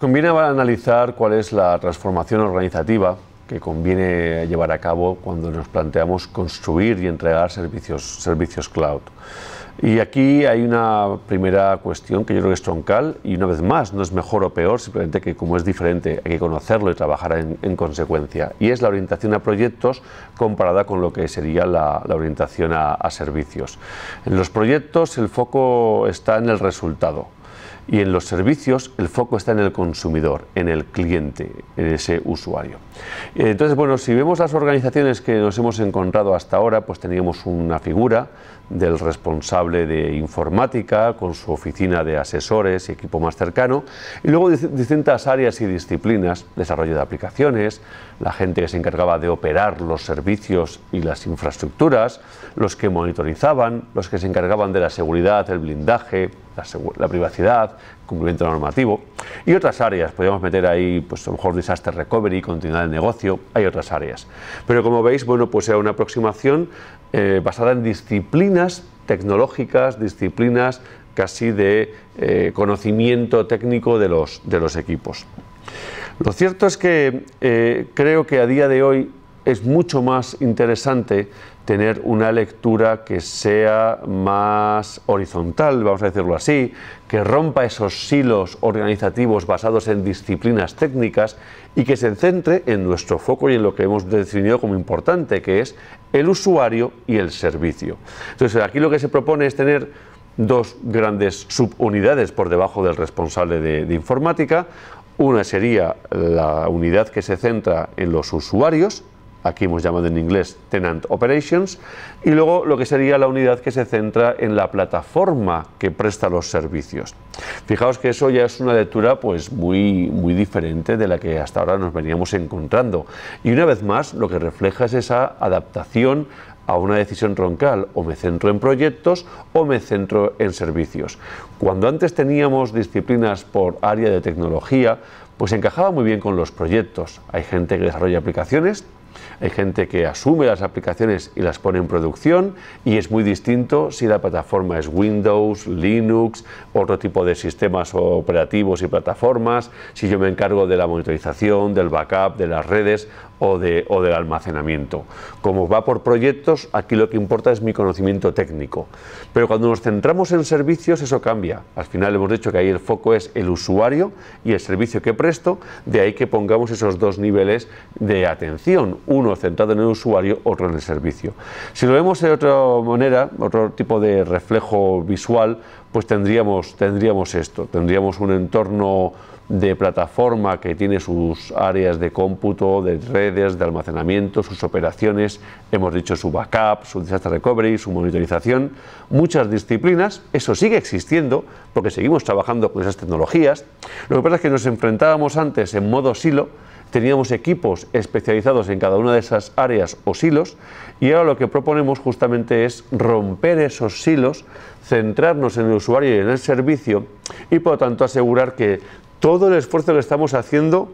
Conviene analizar cuál es la transformación organizativa que conviene llevar a cabo cuando nos planteamos construir y entregar servicios, servicios cloud. Y aquí hay una primera cuestión que yo creo que es troncal y una vez más no es mejor o peor, simplemente que como es diferente hay que conocerlo y trabajar en, consecuencia. Y es la orientación a proyectos comparada con lo que sería la, orientación a servicios. En los proyectos el foco está en el resultado, y en los servicios el foco está en el consumidor, en el cliente, en ese usuario. Entonces, bueno, si vemos las organizaciones que nos hemos encontrado hasta ahora, pues teníamos una figura del responsable de informática con su oficina de asesores y equipo más cercano, y luego distintas áreas y disciplinas, desarrollo de aplicaciones, la gente que se encargaba de operar los servicios y las infraestructuras, los que monitorizaban, los que se encargaban de la seguridad, el blindaje, la, privacidad, cumplimiento normativo y otras áreas. Podríamos meter ahí, pues a lo mejor disaster recovery, continuidad del negocio, hay otras áreas. Pero como veis, bueno, pues era una aproximación eh, basada en disciplinas tecnológicas, disciplinas casi de eh, conocimiento técnico de los, de los equipos. Lo cierto es que eh, creo que a día de hoy es mucho más interesante tener una lectura que sea más horizontal, vamos a decirlo así, que rompa esos silos organizativos basados en disciplinas técnicas y que se centre en nuestro foco y en lo que hemos definido como importante, que es el usuario y el servicio. Entonces, aquí lo que se propone es tener dos grandes subunidades por debajo del responsable de, de informática. Una sería la unidad que se centra en los usuarios, aquí hemos llamado en inglés Tenant Operations, y luego lo que sería la unidad que se centra en la plataforma que presta los servicios. Fijaos que eso ya es una lectura pues muy, muy diferente de la que hasta ahora nos veníamos encontrando. Y una vez más lo que refleja es esa adaptación a una decisión troncal, o me centro en proyectos o me centro en servicios. Cuando antes teníamos disciplinas por área de tecnología, pues encajaba muy bien con los proyectos. Hay gente que desarrolla aplicaciones, hay gente que asume las aplicaciones y las pone en producción y es muy distinto si la plataforma es Windows, Linux, otro tipo de sistemas operativos y plataformas, si yo me encargo de la monitorización, del backup, de las redes o, de, o del almacenamiento. Como va por proyectos, aquí lo que importa es mi conocimiento técnico. Pero cuando nos centramos en servicios, eso cambia. Al final hemos dicho que ahí el foco es el usuario y el servicio que presta esto de ahí que pongamos esos dos niveles de atención, uno centrado en el usuario, otro en el servicio. Si lo vemos de otra manera, otro tipo de reflejo visual, pues tendríamos, tendríamos esto, tendríamos un entorno de plataforma que tiene sus áreas de cómputo, de redes, de almacenamiento, sus operaciones, hemos dicho su backup, su disaster recovery, su monitorización, muchas disciplinas, eso sigue existiendo porque seguimos trabajando con esas tecnologías. Lo que pasa es que nos enfrentábamos antes en modo silo, teníamos equipos especializados en cada una de esas áreas o silos y ahora lo que proponemos justamente es romper esos silos, centrarnos en el usuario y en el servicio y por lo tanto asegurar que todo el esfuerzo que estamos haciendo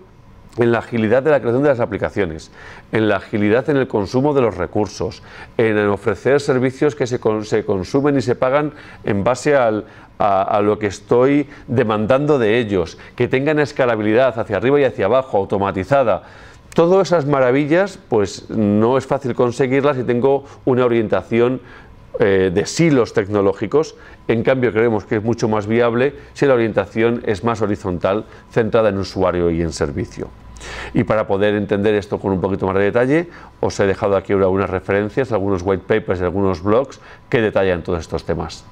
en la agilidad de la creación de las aplicaciones, en la agilidad en el consumo de los recursos, en ofrecer servicios que se, consumen y se pagan en base a, lo que estoy demandando de ellos, que tengan escalabilidad hacia arriba y hacia abajo, automatizada. Todas esas maravillas, pues no es fácil conseguirlas si tengo una orientación eh, de silos tecnológicos. En cambio, creemos que es mucho más viable si la orientación es más horizontal, centrada en usuario y en servicio. Y para poder entender esto con un poquito más de detalle, os he dejado aquí algunas referencias, algunos white papers y algunos blogs que detallan todos estos temas.